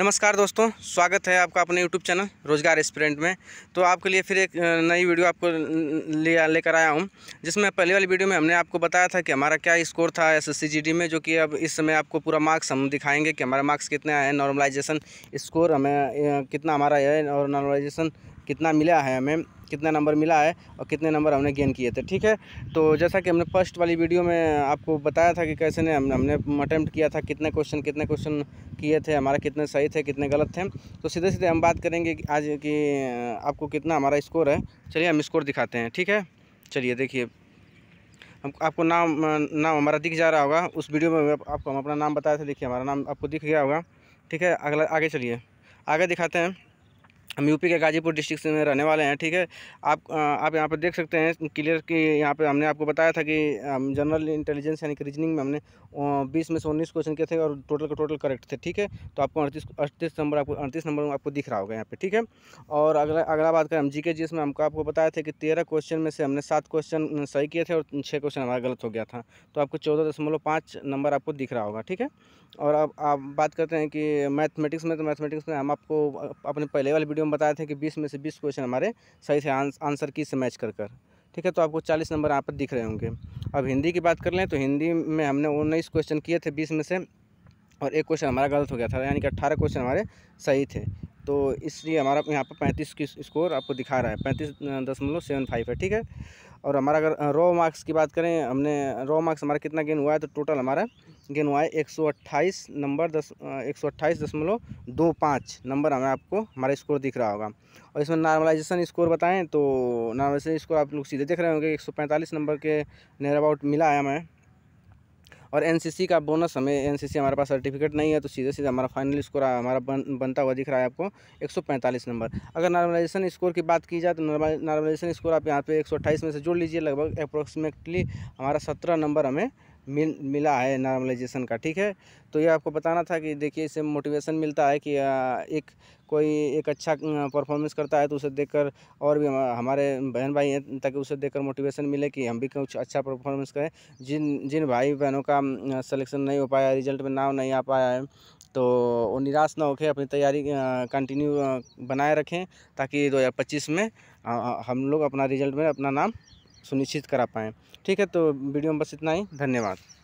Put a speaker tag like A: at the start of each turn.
A: नमस्कार दोस्तों स्वागत है आपका अपने यूट्यूब चैनल रोजगार एक्सपेरेंट में तो आपके लिए फिर एक नई वीडियो आपको लिया लेकर आया हूं जिसमें पहले वाली वीडियो में हमने आपको बताया था कि हमारा क्या स्कोर था एसएससी जीडी में जो कि अब इस समय आपको पूरा मार्क्स हम दिखाएंगे कि हमारा मार्क्स कितने आए नॉर्मलाइजेशन स्कोर हमें कितना हमारा है और नॉर्मलाइजेशन कितना मिला है हमें कितना नंबर मिला है और कितने नंबर हमने गेन किए थे ठीक है तो जैसा कि हमने फर्स्ट वाली वीडियो में आपको बताया था कि कैसे ने हमने हमने अटैम्प्ट किया था कितने क्वेश्चन कितने क्वेश्चन किए थे हमारे कितने सही थे कितने गलत थे तो सीधे सीधे हम बात करेंगे कि आज कि आपको कितना हमारा स्कोर है चलिए हम स्कोर दिखाते हैं ठीक है चलिए देखिए हम आपको नाम नाम हमारा दिख जा रहा होगा उस वीडियो में आपको हम अपना नाम बताया था देखिए हमारा नाम आपको दिख गया होगा ठीक है अगला आगे चलिए आगे दिखाते हैं हम यूपी के गाजीपुर डिस्ट्रिक्ट में रहने वाले हैं ठीक है आप आप यहाँ पर देख सकते हैं क्लियर कि यहाँ पे हमने आपको बताया था कि जनरल इंटेलिजेंस यानी कि रीजनिंग में हमने बीस में से उन्नीस क्वेश्चन किए थे और टोटल का टोटल करेक्ट थे ठीक है तो आपको अड़तीस अड़तीस नंबर आपको अड़तीस नंबर आपको दिख रहा होगा यहाँ पर ठीक है और अगला अगला बात करें हम जी के में हमको आपको बताया था कि तेरह क्वेश्चन में से हमने सात क्वेश्चन सही किए थे और छः क्वेश्चन हमारा गलत हो गया था तो आपको चौदह दशमलव पाँच नंबर आपको दिख रहा होगा ठीक है और अब आप बात करते हैं कि मैथमेटिक्स में तो मैथमेटिक्स में हम आपको अपने पहले वाले वीडियो हम बताए थे कि बीस में से बीस क्वेश्चन हमारे सही से आंसर की से मैच कर कर ठीक है तो आपको चालीस नंबर यहाँ पर दिख रहे होंगे अब हिंदी की बात कर लें तो हिंदी में हमने उन्नीस क्वेश्चन किए थे बीस में से और एक क्वेश्चन हमारा गलत हो गया था यानी कि अट्ठारह क्वेश्चन हमारे सही थे तो इसलिए हमारा यहाँ पर पैंतीस की स्कोर आपको दिखा रहा है पैंतीस दशमलव सेवन फाइव है ठीक है और हमारा अगर रो मार्क्स की बात करें हमने रो मार्क्स हमारा कितना गेन हुआ है तो टोटल हमारा गेन हुआ है एक सौ अट्ठाईस नंबर दस एक सौ अट्ठाईस दशमलव दो पाँच नंबर हमें आपको हमारा स्कोर दिख रहा होगा और इसमें नॉर्मलाइजेशन स्कोर बताएं तो नॉर्मलाइजेशन स्कोर आप लोग सीधे देख रहे होंगे एक सौ पैंतालीस नंबर के नियर अबाउट मिला है हमें और एनसीसी का बोनस हमें एनसीसी हमारे पास सर्टिफिकेट नहीं है तो सीधे सीधे हमारा फाइनल स्कोर हमारा बन, बनता हुआ दिख रहा है आपको 145 नंबर अगर नॉर्मलाइजेशन स्कोर की बात की जाए तो नॉर्मलाइजेशन स्कोर आप यहाँ पे 128 में से जोड़ लीजिए लगभग अप्रोक्सीमेटली हमारा सत्रह नंबर हमें मिल मिला है नॉर्मलाइजेशन का ठीक है तो ये आपको बताना था कि देखिए इससे मोटिवेशन मिलता है कि एक कोई एक अच्छा परफॉर्मेंस करता है तो उसे देखकर और भी हमारे बहन भाई हैं ताकि उसे देखकर मोटिवेशन मिले कि हम भी कुछ अच्छा परफॉर्मेंस करें जिन जिन भाई बहनों का सलेक्शन नहीं हो पाया रिजल्ट में नाम नहीं आ पाया है तो वो निराश ना होकर अपनी तैयारी कंटिन्यू बनाए रखें ताकि दो में हम लोग अपना रिजल्ट में अपना नाम सुनिश्चित करा पाएँ ठीक है तो वीडियो में बस इतना ही धन्यवाद